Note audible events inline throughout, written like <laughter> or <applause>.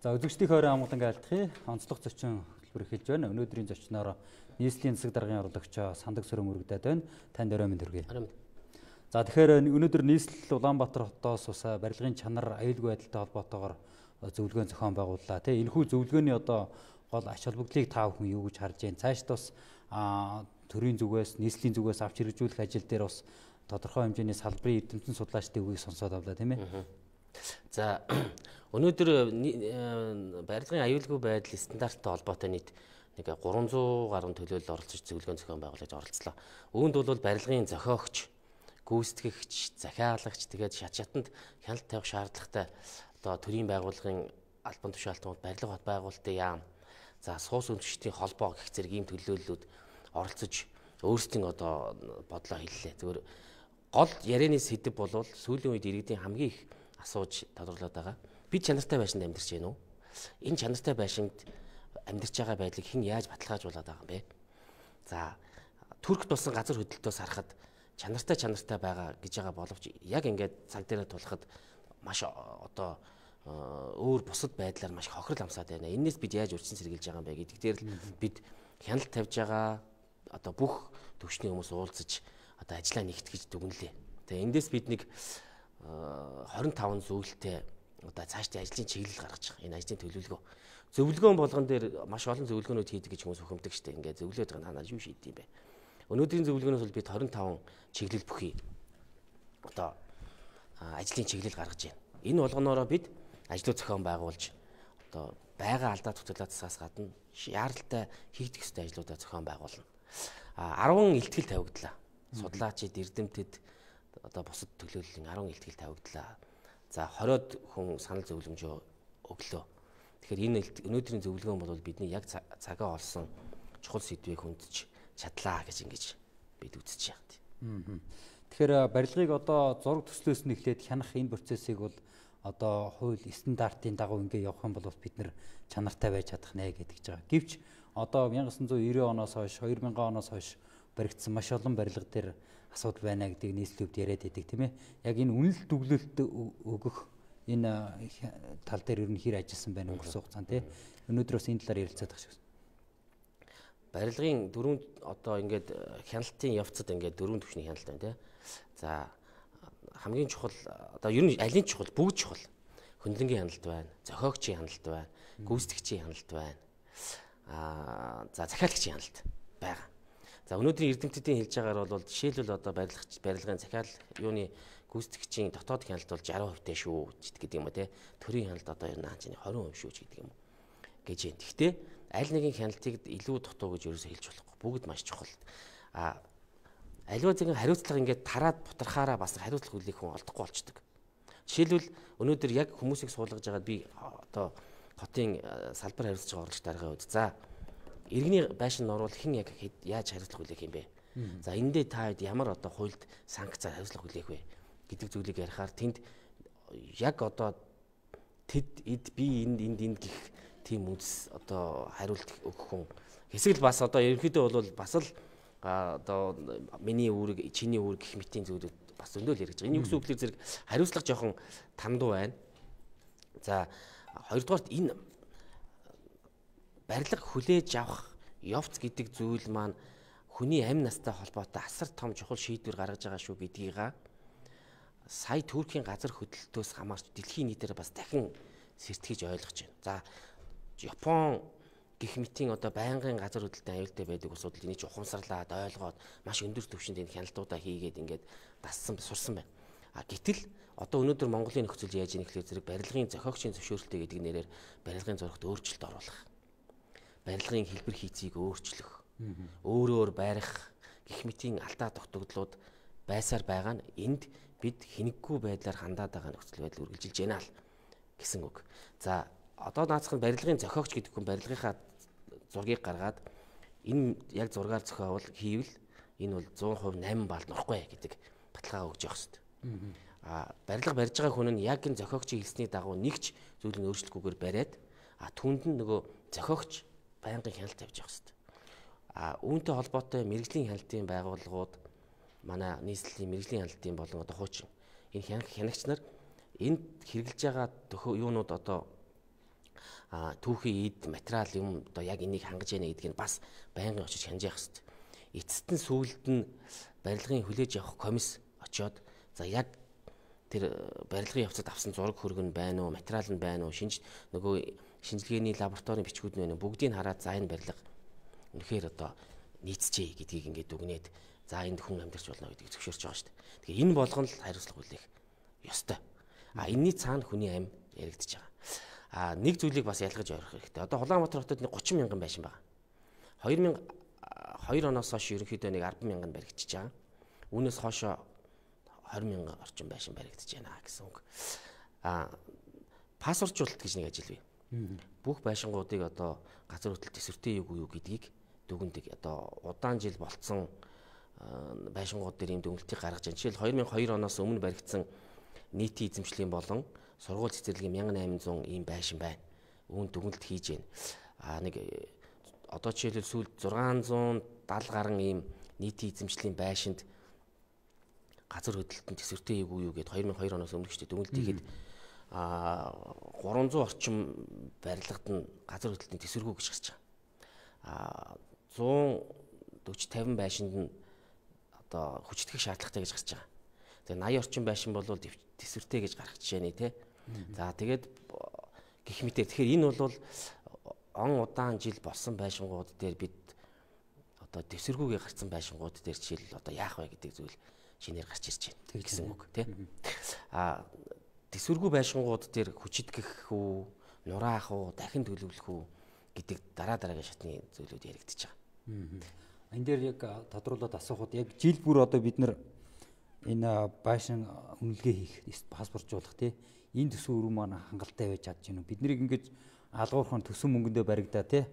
За үзэгчдийн хойрон амгалан айлтгахыг онцлог зочин хөтөлбөр эхэлж байна. Өнөөдрийн зочноор нийслэлийн засаг даргын орлогч Сандаг Сөрөн үргэдэд байна. Танд өрөөмөнд хүргэе. За тэгэхээр өнөөдөр нийслэл Улаанбаатар хотоос ус барилгын чанар аюулгүй байдалтай холбоотойгоор зөвлөгөө зохион байгууллаа. Тэ энэхүү зөвлөгөөний одоо гол ач холбогдлыг та бүхэн юу гэж харж байна? Цааш тус төрийн зүгээс, нийслэлийн зүгээс авч хэрэгжүүлэх ажил дээр бас тодорхой хэмжээний салбарын эрдэмтэн судлаачдын үгийг сонсоод авлаа тийм ээ. За Өнөөдөр э, э, барилгын аюулгүй байдал стандарттай холбоотой нийт нэг 300 гаруй төлөөлөл оролцож зөвлөгөө зохион байгуулж оролцлоо. Үүнд бол барилгын зохиогч, гүйцэтгэгч, захиалагч тэгээд шат шатанд хяналт тавих шаардлагатай одоо төрийн байгууллагын албан тушаалтнууд барилга хот байгуулалтын яам за суус өмчтийн холбоо гэх зэрэг ийм төлөөллүүд оролцож өөрсдийн одоо бодлоо хэллээ. Зүгээр гол ярианы сэдэв бол сүүлийн үед иргэдийн хамгийн их асууж тодорлоод байгаа би чанартай байшинд амьдарч байна уу? Энэ чанартай байшинд амьдарч байгаа байдлыг хэн яаж баталгаажуулаад байгаа юм бэ? За Туркт болсон газар хөдлөлтөөс харахад чанартай чанартай байгаа гэж байгаа боловч яг ингээд цаг дээрээ тулахад маш э, одоо э, өөр бусад байдлаар маш хохирол амсаад байна. Энээс бид яаж үрчин сэргийлж байгаа юм бэ гэдэг дээр л бид хяналт тавьж байгаа одоо бүх төвчний хүмүүс уулзаж одоо ажиллаа нэгтгэж дүгнэлээ. Тэгээ эндээс бид нэг э, 25 зөвлөлтөй одоо цаашдын ажлын чиглэл гаргаж байгаа. Энэ ажлын төлөвлөгөө. Зөвлөгөө болгон дээр маш олон зөвлөгөөнүүд хийдэг гэж хүмүүс өгөмдөг штеп. Ингээд зөвлөөд байгаа надад юу шийдэв юм бэ? Өнөөдрийн зөвлөгөөнөөс бол би 25 чиглэл бүхий одоо ажлын чиглэл гаргаж байна. Энэ болгоноороо бид ажлуу зохион байгуулж одоо байгаа алдаа төтөлөөсөөс гадна шаардлагатай хийх ёстой ажлуудаа зохион байгуулна. А 10 ихтгэл тавигдлаа. Судлаачид эрдэмтэд одоо бусад төлөөллийн 10 ихтгэл тавигдлаа За 20-од хүн санал зөвлөмжөө өглөө. Тэгэхээр энэ өнөөдрийн зөвлөгөө бол бидний яг цагаа олсон чухал сэдвийг хүндж чадлаа гэж ингэж бид үзэж байгаа тийм. Тэгэхээр барилгыг одоо зураг төслөөс нь эхлээд хянах энэ процессыг бол одоо хууль стандартын дагуу ингээ явах юм бол бид нар чанартай байж чадах нэ гэдэгж байгаа. Гэвч одоо 1990 оноос хойш 2000 оноос хойш баригдсан маш олон барилга дээр асуудал байна гэдгийг нийслэлд яриад байдаг тийм ээ. Яг энэ үнэлт дүглэлт өгөх энэ тал дээр ер нь хэр ажилласан байна өнгөрсөн хугацаанд тийм ээ. Өнөөдөр бас энэ талаар ярилцаад тах шиг байна барилгын дөрөв одоо ингээд хяналтын явцад ингээд дөрөв төвчний хяналт байна тий. За хамгийн чухал одоо ер нь аль нь чухал бүгд чухал. Хөндлөнгийн хяналт байна, зохиогчийн хяналт байна, гүйцэтгэгчийн хяналт байна. Аа за захиалагчийн хяналт байгаа. За өнөөдрийн эрдэмтдийн хэлж байгаагаар бол жишээлбэл одоо барилга барилгын захиал юуны гүйцэтгэгчийн дотоод хяналт бол 60% тэй шүү гэдэг юм уу те. Төрийн хяналт одоо ер нь анчны 20% шүү гэдэг юм уу гэж юм. Гэхдээ аль нэгэн хяналтыг илүү дутуу гэж ерөөсөө хэлж болохгүй. Бүгд маш чухал. А аливаа зэрэг хариуцлага ингээд тараад бутархаараа бас хариуцлага хүлээх хүн олдохгүй болчдөг. Жишээлбэл өнөөдөр яг хүмүүсийг суулгаж байгаа би одоо хотын салбар хариуцлага орлогч дарганы үед за иргэний байшин оруул хэн яг яаж хариуцлага хүлээх юм бэ? За эндээ та хэд ямар одоо хуульд санкц хариуцлага хүлээх вэ гэдэг зүйлийг ярихаар тэнд яг одоо тэд эд би энд энд энд гих тийм үндэс одоо хариулт өгөх хүн хэсэг л бас одоо ерөнхийдөө бол бас л одоо миний үүрэг чиний үүрэг гэх мэтийн зүйлүүд бас зөндөөл хэрэгж байгаа. Энэ үгс үгээр зэрэг хариуцлага жоохон тандуу байна. За хоёрдугаарт энэ барилга хүлээж авах явц гэдэг зүйл маань хүний амь настай холбоотой асар том чухал шийдвэр гаргаж байгаа шүү гэдгийга сая Туркийн газар хөдлөлтөөс хамаарч дэлхийн нийтээр бас дахин сэртгэж ойлгож байна. За Япон гих мэтийн одоо байнгын газар хөдлөлтөд аюултай байдаг асуудал энийг ухамсарлаад ойлгоод маш өндөр түвшинд энэ хяналтуудаа хийгээд ингээд дассан сурсан байна. А гэтэл одоо өнөөдөр Монголын нөхцөл яаж ийм гэхлээр зэрэг барилгын зохиогчийн зөвшөөрөлтэй гэдэг нэрээр барилгын зурагт өөрчлөлт оруулах барилгын хэлбэр хийцийг өөрчлөх, өөрөөр байрах гих мэтийн алдаа тогтогдлууд байсаар байгаа нь энд бид хинэггүй байдлаар хандаад байгаа нөхцөл байдал үргэлжилж байна л гэсэн үг. За одоо наацхан барилгын зохиогч гэдэг хүн барилгынхаа зургийг гаргаад энэ яг зургаар зохиовол хийвэл энэ бол 100% 8 балл нухгүй гэдэг баталгаа өгж явах хэрэгтэй. Аа барилга барьж байгаа хүн нь яг энэ зохиогчийн хэлсний дагуу нэгч зүйлийг өөрчлөхгүйгээр бариад а түнд нь нөгөө зохиогч байнгын хяналт тавьж явах хэрэгтэй. А үүнтэй холбоотой мэрэгжлийн хяналтын байгууллагууд манай нийслэлийн мэрэгжлийн хяналтын болон одоо хуучин энэ хянах хянагч нар энд хэрэгжилж байгаа төхөө юунууд одоо а түүхийн ид материал юм одоо яг энийг хангаж яана гэдгийг бас байнгын очиж хянаж явах хэрэгтэй. Эцэст нь сүүлд нь барилгын хүлээж авах комисс очиод за яг тэр барилгын явцад авсан зураг хөргөн байна уу, материал нь байна уу, шинж нөгөө шинжилгээний лабораторийн бичгүүд нэ бүгдийг хараад за энэ барилга үнэхээр одоо нийцжээ гэдгийг ингээд дүгнээд за энд хүн амьдарч болно гэдгийг зөвшөөрч байгаа шүү дээ. Тэгэхээр энэ болгон л хариуцлага хүлээх ёстой. А энэний цаана хүний амь яригдчихэж байгаа. А нэг зүйлийг бас ялгаж ойлгох хэрэгтэй. Одоо Улаанбаатар хотод нэг 30 мянган байшин байгаа. 2000 2 оноос хойш ерөнхийдөө нэг 10 мянган баригдчихж байгаа. Үүнээс хойшоо 20 мянган орчим байшин баригдчихэж байна гэсэн үг. А пассворджуулалт гэж нэг ажил бий. Бүх байшингуудыг одоо газар хөдлөлт төсөртэй юу юу гэдгийг дүгндэг. Одоо удаан жил болцсон э, байшингууд дээр ийм дүгнэлтийг гаргаж байна. Жишээл 2002 оноос өмнө баригдсан нийтийн эзэмшлийн болон сургууль цэцэрлэгийн 1800 ийм байшин байна. Үүнд дүгнэлт хийж байна. А нэг э, одоо жишээлбэл сүүлд 670 гаруй ийм нийтийн эзэмшлийн байшинд газар хөдлөлтөнд төсөртэй эвгүй юу гэд 2002 оноос өмнө ч дүгнэлт хийгээд mm -hmm а 300 орчим барилгад нь газар хөдлөлтийн төсвөргөө гэж гарч байгаа. а 140 50 байшинд нь одоо хүчтгэх шаардлагатай гэж гарч байгаа. Тэгээ 80 орчим байшин бол төсвөртэй гэж гарах жишээний тий. За тэгээд гих мэтэр тэгэхээр энэ бол он удаан жил болсон байшингууд дээр бид одоо төсвөргүйгээр гарсан байшингууд дээр жишээл одоо яах вэ гэдэг зүйл шинээр гарч ирж байна гэсэн үг тий. А төсвөргүй байшингууд дээр хүчитгэх үү, нураах уу, дахин төлөвлөх үү гэдэг дараа дараагийн шатны зүйлүүд яригдчихэж байгаа. Энд дээр яг тодруулаад асуухад яг жил бүр одоо бид нар энэ байшин үнэлгээ хийх паспортжуулах тий энэ төсөв өрөө маань хангалттай байж чадж гинүү бид нэрийг ингэж алгуурхан төсөв мөнгөндөө баригдаа тий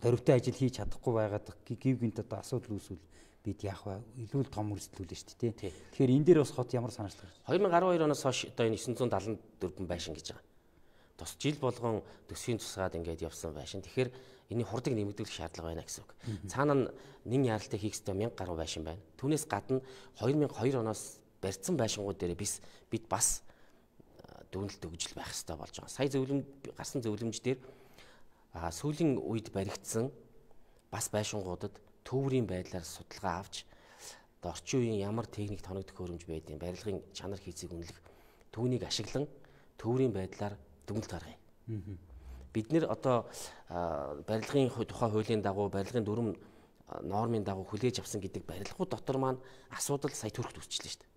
төрөвтэй ажил хийж чадахгүй байгаад гів гинт одоо асуудал үүсвэл бид яах вэ? Илүү л том өрсөлдүүлнэ шүү дээ, тий. Тэгэхээр энэ дээр бас хот ямар санаачлах вэ? 2012 оноос хойш одоо энэ 974 байшин гэж байгаа. Тус жил болгон төсвийн тусгаад ингээд явсан байшин. Тэгэхээр энэний хурдыг нэмэгдүүлэх шаардлага байна гэсэн үг. Цаана нь нэн яралтай хийх ёстой 1000 гаруй байшин байна. Түүнээс гадна 2002 оноос барьцсан байшингууд дээр бис бид бас дүгнэлт өгжл байх ёстой болж байгаа. Сая зөвлөм гарсан зөвлөмж дээр сүүлийн үед баригдсан бас байшингуудад төврийн байдлаар судалгаа авч орчин үеийн ямар техник тоног төхөөрөмж байдгийг барилгын чанар хийцийг үнэлэх түүнийг ашиглан төврийн байдлаар дүгнэлт гаргая. Бид нэр одоо барилгын тухай хуулийн дагуу барилгын дүрм нормын дагуу хүлээж авсан гэдэг барилгууд дотор маань асуудал сая төрхт үрчлээ шүү дээ.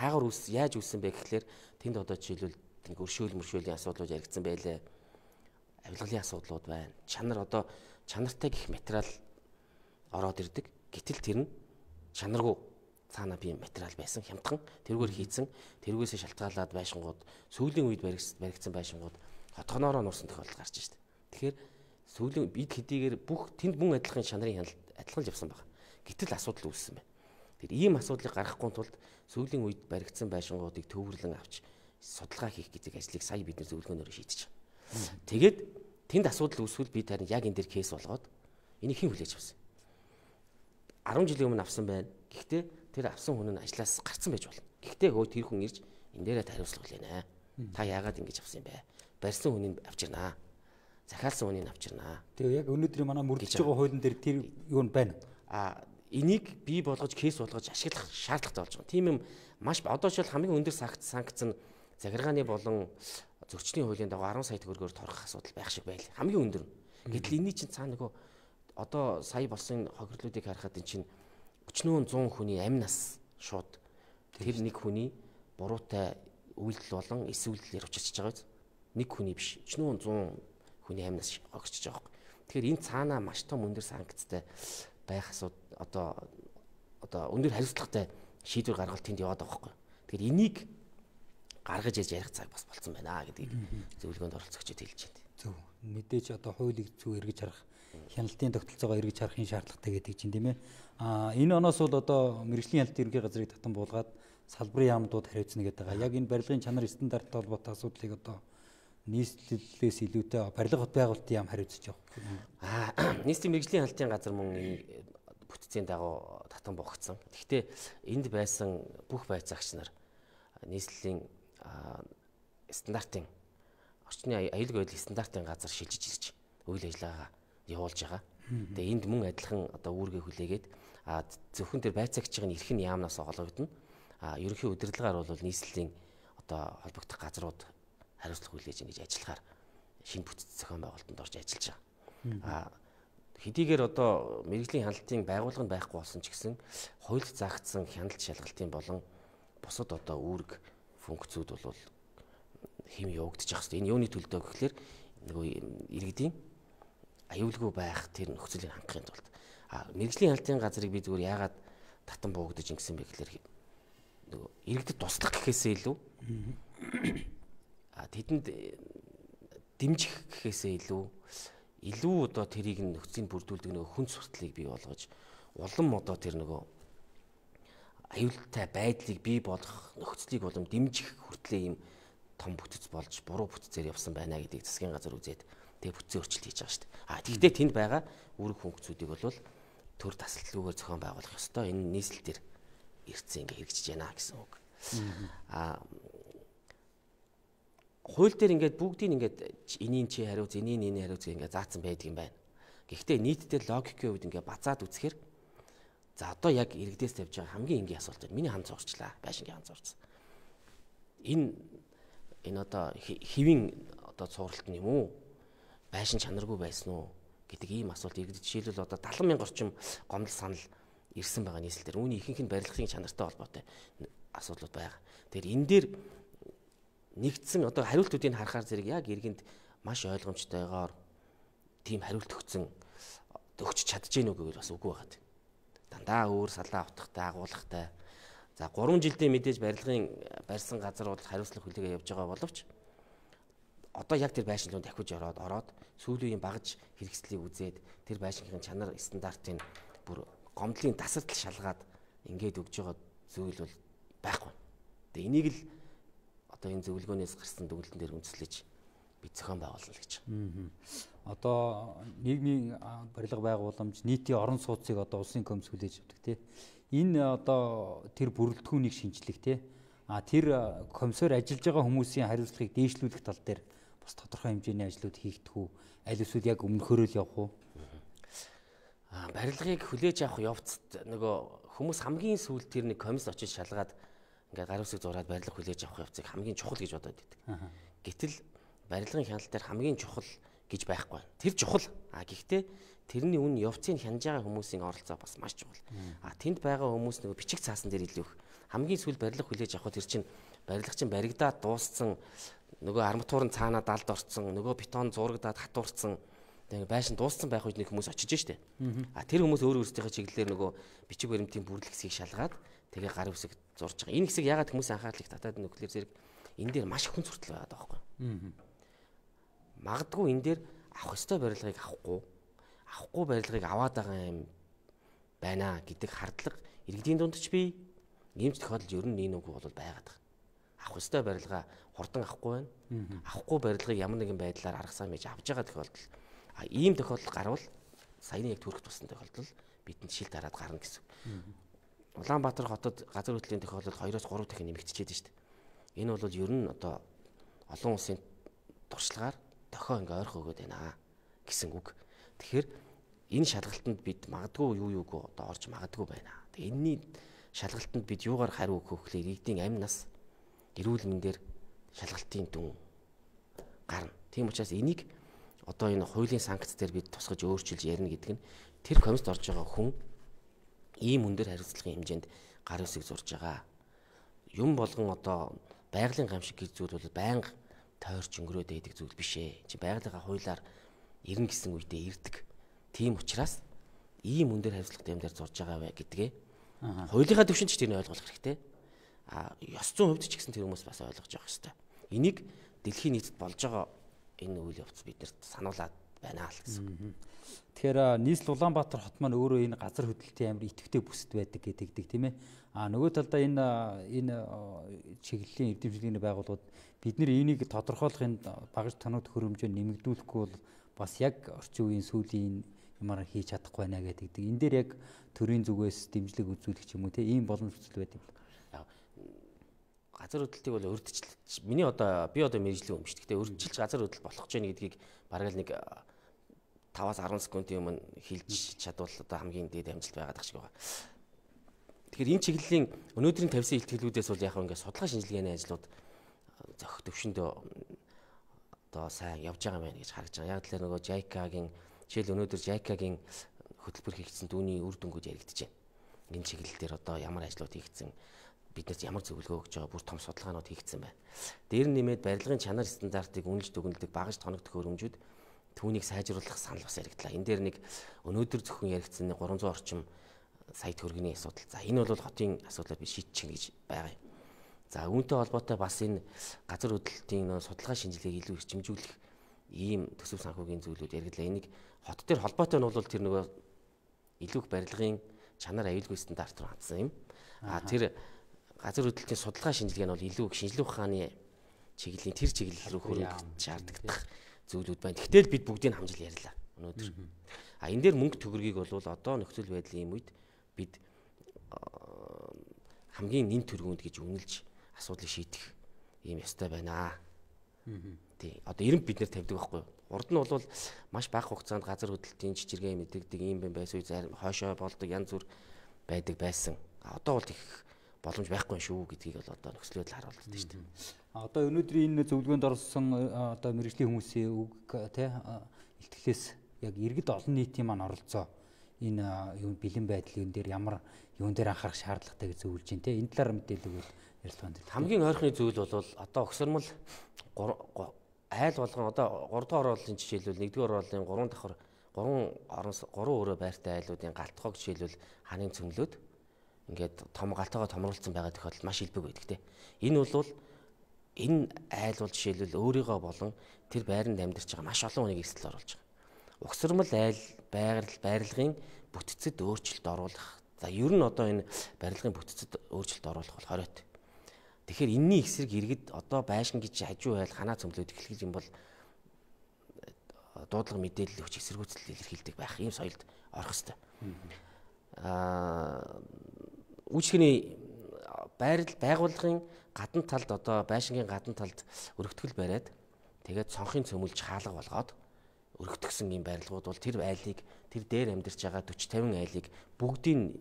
Хаагаар үс яаж үссэн бэ гэхлээр тэнд одоо жишээлбэл нэг өршөөл мөршөөлийн асуудлууд яригдсан байлээ. Авилгалын асуудлууд байна. Чанар одоо чанартай гих материал ороод ирдэг. Гэтэл тэр нь чанаргүй цаана бие материал байсан хямдхан тэргээр хийцэн тэргээс шалтгаалаад байшингууд сүүлийн үед баригдсан байшингууд хотхоноороо нуурсан тохиолдол гарч штэ. Тэгэхээр сүүлийн бид хэдийгээр бүх тэнд мөн адилхан чанарын адилхан л явсан баг. Гэтэл асуудал үүссэн байна. Тэр ийм асуудлыг гаргахгүй тулд сүүлийн үед баригдсан байшингуудыг төвөрлөн авч судалгаа хийх гэдэг ажлыг сая бид нэр зөвлөгөөнөөр шийдэж байгаа. Тэгээд тэнд асуудал үүсвэл би тань яг энэ дэр кейс болгоод энийг хэн хүлээж авсан. 10 жилийн өмнө авсан байна. Гэхдээ тэр авсан хүн нь ажлаас гарсан байж болно. Гэхдээ хөө тэр хүн ирж энэ дээрээ хариуцлага хүлээнэ. Та яагаад ингэж авсан юм бэ? Барьсан хүнийг авчирнаа. Захиалсан хүнийг авчирнаа. Тэгээ яг өнөөдрийн манай мөрдөж байгаа хуулийн дээр тэр юу нь байна. А энийг бий болгож кейс болгож ашиглах шаардлагатай болж байгаа. Тийм юм маш одоо шил хамгийн өндөр санкц нь захиргааны болон зөрчлийн хуулийн дагуу 10 сая төгрөгөөр торгох асуудал байх шиг байл. Хамгийн өндөр нь. Гэтэл энэний чинь цаа нөгөө одоо сая болсон хохирлуудыг харахад эн чинь 30-100 хүний амь нас шууд тэр нэг хүний буруутай үйлдэл болон эсвэл ярилцчихж байгаа биз. Нэг хүний биш 30-100 хүний амь нас хогчж байгаа хөөх. Тэгэхээр энэ цаанаа маш том өндөр санкцтай байх асууд одоо одоо өндөр хариуцлагатай шийдвэр гаргалт энд яваад байгаа хөөх. Тэгэхээр энийг гаргаж яж ярих цаг бас болсон байна гэдгийг зөвлөгөөнд оролцогчид хэлж байна. Зөв. Мэдээж одоо хуулийг зөв эргэж харах хяналтын тогтолцоогоо эргэж харахын шаардлагатай гэдэг чинь тийм ээ. Аа энэ оноос бол одоо мэрэгжлийн хяналт ерөнхий газрыг татан буулгаад салбарын яамдууд хариуцна гэдэг байгаа. Яг энэ барилгын чанар стандарттай холбоотой асуудлыг одоо нийслэлээс илүүтэй барилга хот байгуулалтын яам хариуцж явах. Аа <clears throat> нийслэлийн мэрэгжлийн хяналтын газар мөн бүтцийн дагуу татан богцсон. Гэхдээ энд байсан бүх байцаагч нар нийслэлийн стандартын орчны аюулгүй байдлын стандартын газар шилжиж ирж үйл ажиллагаагаа явуулж байгаа. Тэгээ энд мөн адилхан одоо үүргээ хүлээгээд а зөвхөн тэр байцаагчийн эрх нь яамнаас олгогдно. А ерөнхий удирдлагаар бол нийслэлийн одоо холбогдох газрууд хариуцлага хүлээж ингэж ажиллахаар шинэ бүтц зохион байгуулалтанд орж ажиллаж байгаа. А хэдийгээр одоо мэрэгжлийн хяналтын байгууллага нь байхгүй болсон ч гэсэн хуульд заагдсан хяналт шалгалтын болон бусад одоо үүрэг функцүүд бол хэм явагдаж байгаа хэвээр. Энэ юуны төлөө гэхээр нөгөө иргэдийн аюулгүй байх тэр нөхцөлийг хангахын тулд а мэрэгжлийн хяналтын газрыг би зүгээр яагаад татан буугдаж ингэсэн бэ гэхээр нөгөө иргэдэд туслах гэхээсээ илүү а тэдэнд э, дэмжих гэхээсээ илүү илүү одоо тэрийг нөхцөлийн бүрдүүлдэг нөгөө хүн суртлыг бий болгож улам одоо тэр нөгөө аюултай байдлыг бий болгох нөхцөлийг улам дэмжих хүртлээр юм том бүтц болж буруу бүтцээр явсан байна гэдгийг засгийн газар үзээд Тэгээ бүтцийн өөрчлөлт хийж байгаа шүү дээ. А тэгтээ тэнд байгаа үүрэг функцүүдийг бол төр таслалгүйгээр зохион байгуулах ёстой. Энэ нийслэл дээр ирцэн ингээ хэрэгжиж байна гэсэн үг. А хууль дээр ингээд бүгдийг ингээд энийн чи хариуц, энийн энэ хариуц ингээ заасан байдаг юм байна. Гэхдээ нийтдээ логикийн хувьд ингээ бацаад үзэхээр за одоо яг иргэдээс тавьж байгаа хамгийн энгийн асуулт байна. Миний ханд зурчлаа, байшингийн ханд зурцсан. Энэ энэ одоо хэвийн одоо цууралт юм уу? байшин чанаргүй байсан уу гэдэг ийм асуулт иргэд жишээлбэл одоо 70 мянган орчим гомдол санал ирсэн байгаа нийслэл дээр үүний ихэнх нь барилгын чанартай холбоотой асуудлууд байгаа. Тэгэхээр энэ дээр нэгдсэн одоо хариултуудыг харахаар зэрэг яг иргэнд маш ойлгомжтойгоор тийм хариулт өгсөн өгч чадж гинүү гэвэл бас үгүй байгаад. Дандаа өөр салаа утгатай агуулгатай. За 3 жилдээ мэдээж барилгын барьсан газар бол хариуцлага хүлээгээ явж байгаа боловч одоо яг тэр байшин руу дахиж ороод ороод сүүлийн багаж хэрэгслийг үзээд тэр байшингийн чанар стандартын бүр гомдлын тасардал шалгаад ингээд өгж байгаа зүйл бол байхгүй. Тэгээ энийг л одоо энэ зөвлөгөөнөөс гарсан дүгнэлтэн дээр үндэслэж бид зохион байгуулна гэж. Одоо нийгмийн барилга байгууламж нийтийн орон сууцыг одоо улсын комисс хүлээж авдаг тий. Энэ одоо тэр бүрэлдэхүүнийг шинжлэх тий. А тэр комиссоор ажиллаж байгаа хүмүүсийн хариуцлагыг дээшлүүлэх тал дээр бас тодорхой хэмжээний ажлууд хийгдэх үү? Аль эсвэл яг өмнөхөрөө л явах уу? Аа, барилгыг хүлээж авах явцад нөгөө хүмүүс хамгийн сүүлд тэр нэг комисс очиж шалгаад ингээд гар үсэг зураад барилга хүлээж авах явцыг хамгийн чухал гэж бодоод байдаг. Гэтэл барилгын хяналт дээр хамгийн чухал гэж байхгүй. Тэр чухал. А гэхдээ тэрний үн явцыг хянаж байгаа хүмүүсийн оролцоо бас маш чухал. А тэнд байгаа хүмүүс нөгөө бичиг цаасан дээр илүү их хамгийн сүүл барилга хүлээж авах тэр чинь барилга чинь баригдаад дууссан нөгөө арматурын цаанаа далд орцсон нөгөө бетон зурагдаад хатуурсан тэгээ байшин дууссан байх үед нэг хүмүүс очиж штэ а тэр хүмүүс өөр өөрсдийнхээ чиглэлээр нөгөө бичиг баримтын бүрдэл хэсгийг шалгаад тэгээ гар үсэг зурж байгаа энэ хэсэг ягаад хүмүүс анхаарлыг татаад нүклэр зэрэг энэ дээр маш хүн зуртал байгаад байгаа байхгүй магадгүй энэ дээр авах ёстой барилгыг авахгүй авахгүй барилгыг аваад байгаа юм байна гэдэг хардлага иргэдийн дунд ч бий ийм тохиолдол ер нь нэг нүг бол байгаад байгаа авах ёстой барилгаа хурдан авахгүй байна. Авахгүй барилгыг ямар нэгэн байдлаар арга сам хийж авч байгаа тохиолдол. А ийм тохиолдол гарвал саяны яг төрөх тусан тохиолдол бидэнд шил дараад гарна гэсэн. Улаанбаатар хотод газар хөдлөлийн тохиолдол 2-оос 3 дахин нэмэгдчихэд байна шүү дээ. Энэ бол ер нь одоо олон улсын туршлагаар дохио ингээ ойрох өгөөд байна гэсэн үг. Тэгэхээр энэ шалгалтанд бид магадгүй юу юуг одоо орж магадгүй байна. Тэгээ энэний шалгалтанд бид юугаар хариу өгөх вэ гэхээр нэгдийн амь нас эрүүл мэндээр шалгалтын дүн гарна. Тийм учраас энийг одоо энэ хуулийн санкц дээр бид тусгаж өөрчилж ярина гэдэг нь тэр комист орж байгаа хүн ийм өндөр хариуцлагын хэмжээнд гар үсэг зурж байгаа. Юм болгон одоо байгалийн гамшиг гэх зүйл бол байнга тойрч өнгөрөөд байдаг зүйл биш ээ. Чи байгалийнхаа хуулиар ирнэ гэсэн үедээ ирдэг. Тийм учраас ийм өндөр хариуцлагатай юм дээр зурж байгаа вэ гэдгээ. Хуулийнхаа төвшөнд ч тэрийг ойлгох хэрэгтэй ёс зүйн хувьд ч гэсэн тэр хүмүүс бас ойлгож явах хэрэгтэй. Энийг дэлхийн нийтэд болж байгаа энэ үйл явц биднэрт сануулад байна л гэсэн. Тэгэхээр нийслэл Улаанбаатар хот маань өөрөө энэ газар хөдлөлтийн амар идэвхтэй бүсэд байдаг гэдэгдэг тийм ээ. А нөгөө талдаа энэ энэ чиглэлийн эвдэмжлэгийн байгууллагууд бид нэр энийг тодорхойлохын багаж танууд хөрөмжөө нэмэгдүүлэхгүй бол бас яг орчин үеийн сүүлийн юмар хийж чадахгүй байна гэдэгдэг. Энд дээр яг төрийн зүгээс дэмжлэг үзүүлэх юм уу тийм ийм боломж үзэл байдаг газар хөдлөлтийг бол урдчилж миний одоо би одоо мэрэгжлийн юм шүү. Гэхдээ урдчилж газар хөдлөл болох гэж гэдгийг бараг л нэг 5-аас 10 секундын өмнө хилж чадвал одоо хамгийн дээд амжилт байгаад ах шиг байна. Тэгэхээр энэ чиглэлийн өнөөдрийн тавьсан ихтгэлүүдээс бол яг ингээд судалгаа шинжилгээний ажлууд зөх төвшөндөө одоо сайн явж байгаа мэн гэж харагдж байгаа. Яг тэлэр нөгөө JICA-гийн жишээл өнөөдөр JICA-гийн хөтөлбөр хийгдсэн түүний үр дүнгууд яригдчихэв. Энэ чиглэл дээр одоо ямар ажлууд хийгдсэн биднээс ямар зөвлөгөө өгч байгаа бүр том судалгаанууд хийгдсэн байна. Дээр нэмээд барилгын чанар стандартыг үнэлж дүгнэлдэг багаж тоног төхөөрөмжүүд түүнийг сайжруулах санал бас яригдлаа. Энэ дээр нэг өнөөдөр зөвхөн яригдсан 300 орчим сая төгрөгийн асуудал. За энэ бол хотын асуудлаар би шийдчих гэж байгаа юм. За үүнтэй холбоотой бас энэ газар хөдлөлтийн судалгаа шинжилгээг илүү хэмжүүлэх ийм төсөв санхүүгийн зүйлүүд яригдлаа. Энийг хот төр холбоотой нь бол тэр нөгөө илүү их барилгын чанар аюулгүй стандарт руу хандсан юм. А тэр газар хөдлөлтийн судалгаа шинжилгээ нь бол илүү их шинжилгээ ухааны чиглэлийн тэр чиглэл рүү хөрөнгө шаарддаг зүйлүүд байна. Гэтэл бид бүгдийг хамжил ярьлаа өнөөдөр. А энэ дээр мөнгө төгрөгийг бол одоо нөхцөл байдлын юм үед бид хамгийн нэн төргөнд гэж үнэлж асуудлыг шийдэх юм ёстой байна. Тий. Одоо эренб бид нэр тавьдаг байхгүй юу? Урд нь бол маш бага хугацаанд газар хөдлөлтийн жижигхэн мэдэгдэг юм байна байсан үед хойшоо болдог янз бүр байдаг байсан. Одоо бол их боломж байхгүй шүү гэдгийг бол одоо нөхцөлөд харуулж байна шүү дээ. Одоо өнөөдрийн энэ зөвлөгөөнд орсон э, одоо мэрэгжлийн хүмүүсийн үг тий э, ихтгэлээс яг иргэд олон нийтийн маань оролцоо энэ э, юу бэлэн байдлын дээр ямар юун дээр анхаарах шаардлагатай гэж зөвлөж байна тий энэ талаар мэдээлэл өгвөл ярилцлаганд ирлээ. Хамгийн ойрхны зүйл бол одоо огсормл айл болгон одоо 3 дахь оролцооны жишээлбэл 1 дахь оролцооны 3 давхар 3 орон 3 өрөө байртай айлуудын галтхог жишээлбэл ханын цөмлөд ингээд том галтайгаа томруулсан байгаа тохиолдол маш илбэг байдаг те. Энэ бол энэ айл бол жишээлбэл өөрийгөө болон тэр байранд амьдарч байгаа маш олон хүнийг эрсдэл оруулж байгаа. Угсармал айл байгаль байрлагын бүтцэд өөрчлөлт оруулах. За ер нь одоо энэ барилгын бүтцэд өөрчлөлт оруулах бол хориот. Тэгэхээр энэний эсрэг иргэд одоо байшин гэж хажуу айл ханаа цөмлөд эхлэх юм бол э, дуудлага мэдээлэл өгч эсэргүүцэл илэрхийлдэг байх. Ийм соёлд орох хэвээр. Аа үйлчлэгийн байрлал байгууллагын гадна талд одоо байшингийн гадна талд өргөтгөл бариад тэгээд цонхын цөмөлж хаалга болгоод өргөтгсөн юм байрлалууд бол тэр айлыг тэр дээр амьдарч байгаа 40 50 айлыг бүгдийн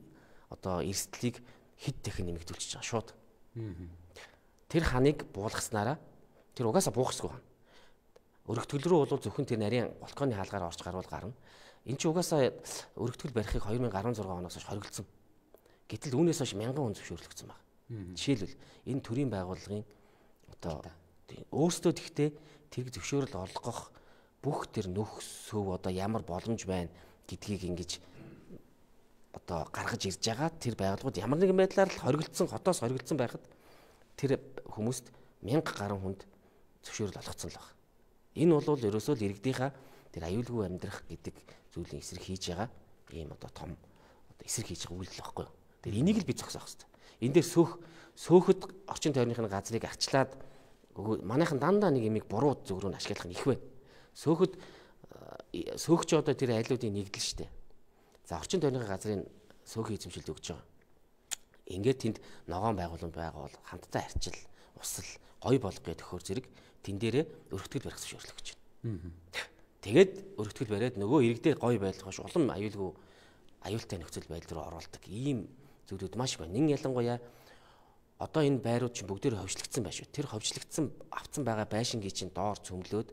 одоо эрсдлийг хэд дахин нэмэгдүүлчихэж байгаа шууд. Тэр ханыг буулгаснараа тэр угаасаа буухгүй байна. Өргөтгөл рүү бол зөвхөн тэр нарийн болконы хаалгаар орж гарвал гарна. Эн чинь угаасаа өргөтгөл барихыг 2016 оноос хойш хориглосон. Гэтэл үүнээс хойш мянган хүн зөвшөөрлөгдсөн баг. Жишээлбэл энэ төрлийн байгууллагын одоо өөрсдөө тэгтээ тэр зөвшөөрөл олгох бүх тэр нөх сөв одоо ямар боломж байна гэдгийг ингэж одоо гаргаж ирж байгаа тэр байгууллагууд ямар нэгэн байдлаар л хоригдсон хотоос хоригдсон байхад тэр хүмүүст 1000 гаруй хүнд зөвшөөрөл олгоцсон л байна. Энэ бол ерөөсөө л иргэдийнхаа тэр аюулгүй амьдрах гэдэг зүйлийг эсрэг хийж байгаа ийм одоо том одоо эсрэг хийж байгаа үйлдэл баггүй юу? Тэгэхээр энийг л би зогсоох хэрэгтэй. Энд дээр сөөх сөөхөд орчин тойрныхын газрыг арчлаад манайхан дандаа нэг имийг буруу зөв рүү ашиглах нь их байна. Сөөхөд э, сөөхч одоо тэр айлуудын нэгдэл шүү дээ. За орчин тойрныхын газрын сөөхий эзэмшилд өгч байгаа. Ингээд тэнд ногоон байгууллага байгуул хамтдаа арчил, усал, гой болго гэдэг төхөр зэрэг тэн дээрээ өргөтгөл барих зөвшөөрлөг гэж байна. Тэгээд өргөтгөл бариад нөгөө иргэдэд гой байлгах ш улам аюулгүй аюултай нөхцөл байдал руу оруулдаг ийм зүйлүүд маш байна. Нин ялангуяа одоо энэ байрууд чинь бүгдээр хөвчлөгдсөн байна шүү. Тэр хөвчлөгдсөн авцсан байгаа байшингийн чинь доор цөмлөөд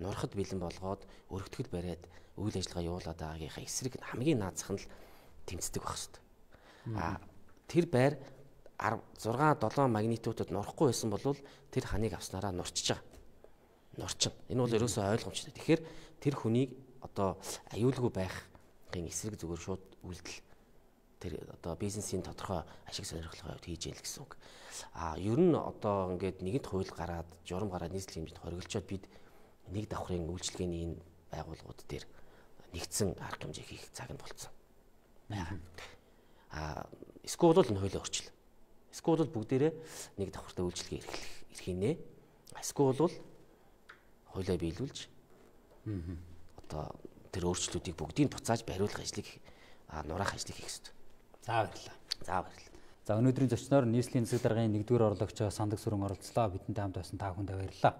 нурахад бэлэн болгоод өргөтгөл бариад үйл ажиллагаа явуулаад байгаагийнхаа эсрэг хамгийн наацхан л тэмцдэг байх шүү. А тэр байр 6 7 магнитуудад нурахгүй байсан бол тэр ханийг авснараа нурчж байгаа. Нурчин. Энэ бол ерөөсөө ойлгомжтой. Тэгэхээр тэр хүнийг одоо аюулгүй байхын эсрэг зүгээр шууд үйлдэл тэр одоо бизнесийн тодорхой ашиг сонирхлын хувьд хийж ял гэсэн үг. А ер нь одоо ингээд нэгэнт хууль гараад журам гараад нийслэл хэмжээнд хориглочоод бид нэг давхрын үйлчлэгээний энэ байгууллагууд дээр нэгдсэн арга хэмжээ хийх цаг нь болцсон. Аа. А эсвэл бол энэ хуулийг орчил. Эсвэл бол бүгдээрээ нэг давхартай үйлчлэгээ эрхлэх эрхийнэ. Эсвэл бол хуулиа биелүүлж одоо тэр өөрчлөлтүүдийг бүгдийг буцааж бариулах ажлыг нураах ажлыг хийх хэрэгтэй. За баярлалаа. За баярлалаа. За өнөөдрийн зочноор нийслэлийн засаг даргын 1-р орлогч Сандаг сүрэн оролцлоо. Бидэнтэй хамт байсан та бүхэнд баярлалаа.